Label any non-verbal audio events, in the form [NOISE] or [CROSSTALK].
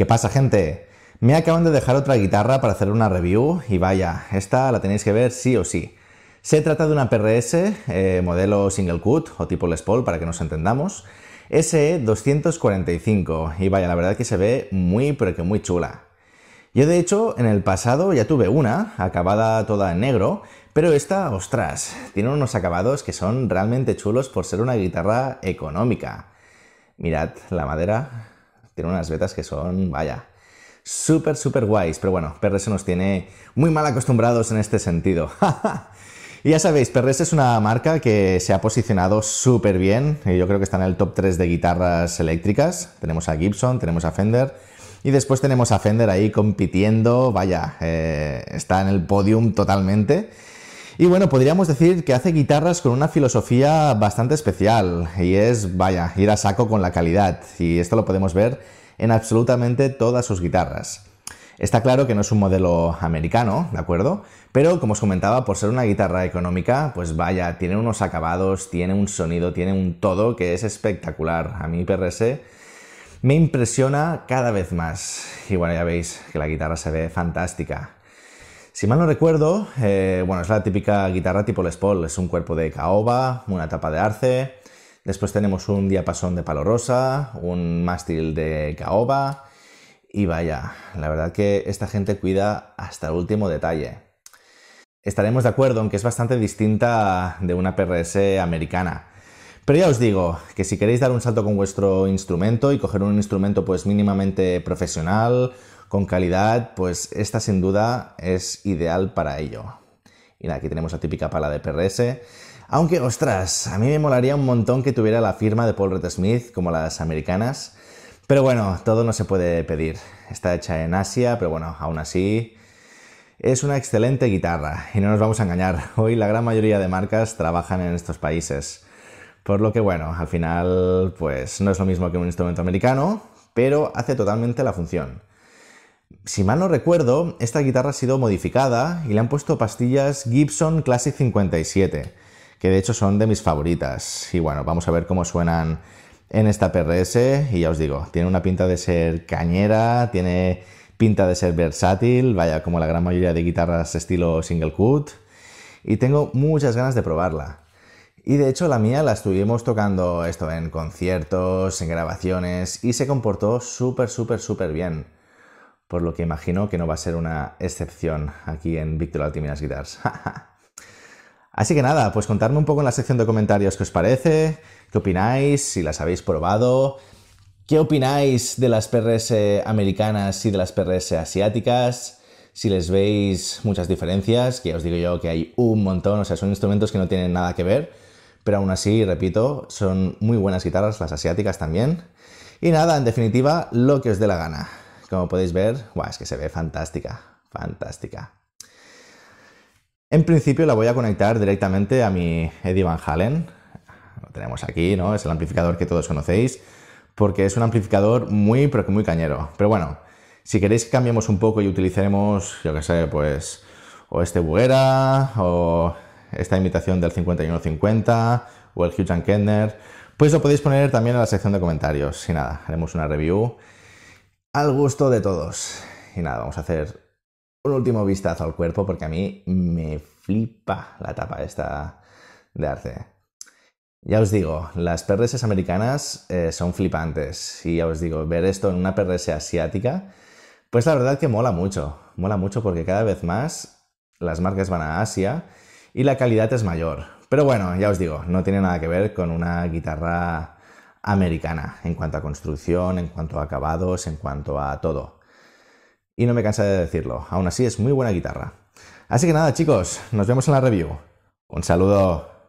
¿Qué pasa gente? Me acaban de dejar otra guitarra para hacer una review y vaya, esta la tenéis que ver sí o sí. Se trata de una PRS, eh, modelo single cut o tipo Les Paul para que nos entendamos, SE245 y vaya, la verdad que se ve muy pero que muy chula. Yo de hecho en el pasado ya tuve una, acabada toda en negro, pero esta, ostras, tiene unos acabados que son realmente chulos por ser una guitarra económica. Mirad la madera, tiene unas vetas que son, vaya, súper, súper guays. Pero bueno, PRS nos tiene muy mal acostumbrados en este sentido. [LAUGHS] y ya sabéis, PRS es una marca que se ha posicionado súper bien. Yo creo que está en el top 3 de guitarras eléctricas. Tenemos a Gibson, tenemos a Fender. Y después tenemos a Fender ahí compitiendo. Vaya, eh, está en el podium totalmente. Y bueno, podríamos decir que hace guitarras con una filosofía bastante especial y es, vaya, ir a saco con la calidad. Y esto lo podemos ver en absolutamente todas sus guitarras. Está claro que no es un modelo americano, ¿de acuerdo? Pero como os comentaba, por ser una guitarra económica, pues vaya, tiene unos acabados, tiene un sonido, tiene un todo que es espectacular. A mí PRS me impresiona cada vez más. Y bueno, ya veis que la guitarra se ve fantástica. Si mal no recuerdo, eh, bueno, es la típica guitarra tipo Les Paul, es un cuerpo de caoba, una tapa de arce, después tenemos un diapasón de palo rosa, un mástil de caoba, y vaya, la verdad que esta gente cuida hasta el último detalle. Estaremos de acuerdo aunque es bastante distinta de una PRS americana. Pero ya os digo que si queréis dar un salto con vuestro instrumento y coger un instrumento pues mínimamente profesional con calidad, pues esta sin duda es ideal para ello. Y aquí tenemos la típica pala de PRS. Aunque, ostras, a mí me molaría un montón que tuviera la firma de Paul Red Smith, como las americanas. Pero bueno, todo no se puede pedir. Está hecha en Asia, pero bueno, aún así es una excelente guitarra. Y no nos vamos a engañar, hoy la gran mayoría de marcas trabajan en estos países. Por lo que bueno, al final pues no es lo mismo que un instrumento americano, pero hace totalmente la función. Si mal no recuerdo, esta guitarra ha sido modificada y le han puesto pastillas Gibson Classic 57, que de hecho son de mis favoritas. Y bueno, vamos a ver cómo suenan en esta PRS y ya os digo, tiene una pinta de ser cañera, tiene pinta de ser versátil, vaya, como la gran mayoría de guitarras estilo single cut y tengo muchas ganas de probarla. Y de hecho la mía la estuvimos tocando esto en conciertos, en grabaciones y se comportó súper, súper, súper bien por lo que imagino que no va a ser una excepción aquí en Victor Altiminas Guitars. [LAUGHS] Así que nada, pues contadme un poco en la sección de comentarios qué os parece, qué opináis, si las habéis probado, qué opináis de las PRS americanas y de las PRS asiáticas, si les veis muchas diferencias, que os digo yo que hay un montón, o sea, son instrumentos que no tienen nada que ver, pero aún así, repito, son muy buenas guitarras las asiáticas también. Y nada, en definitiva, lo que os dé la gana. Como podéis ver, es que se ve fantástica, fantástica. En principio la voy a conectar directamente a mi Eddie Van Halen. Lo tenemos aquí, ¿no? Es el amplificador que todos conocéis, porque es un amplificador muy, pero muy cañero. Pero bueno, si queréis que cambiemos un poco y utilicemos, yo qué sé, pues, o este Bugera, o esta imitación del 5150, o el Hugh Kendner, pues lo podéis poner también en la sección de comentarios. Y nada, haremos una review al gusto de todos. Y nada, vamos a hacer un último vistazo al cuerpo porque a mí me flipa la tapa esta de arte. Ya os digo, las PRS americanas eh, son flipantes y ya os digo, ver esto en una PRS asiática, pues la verdad que mola mucho, mola mucho porque cada vez más las marcas van a Asia y la calidad es mayor. Pero bueno, ya os digo, no tiene nada que ver con una guitarra americana en cuanto a construcción, en cuanto a acabados, en cuanto a todo. Y no me cansa de decirlo, aún así es muy buena guitarra. Así que nada chicos, nos vemos en la review. Un saludo.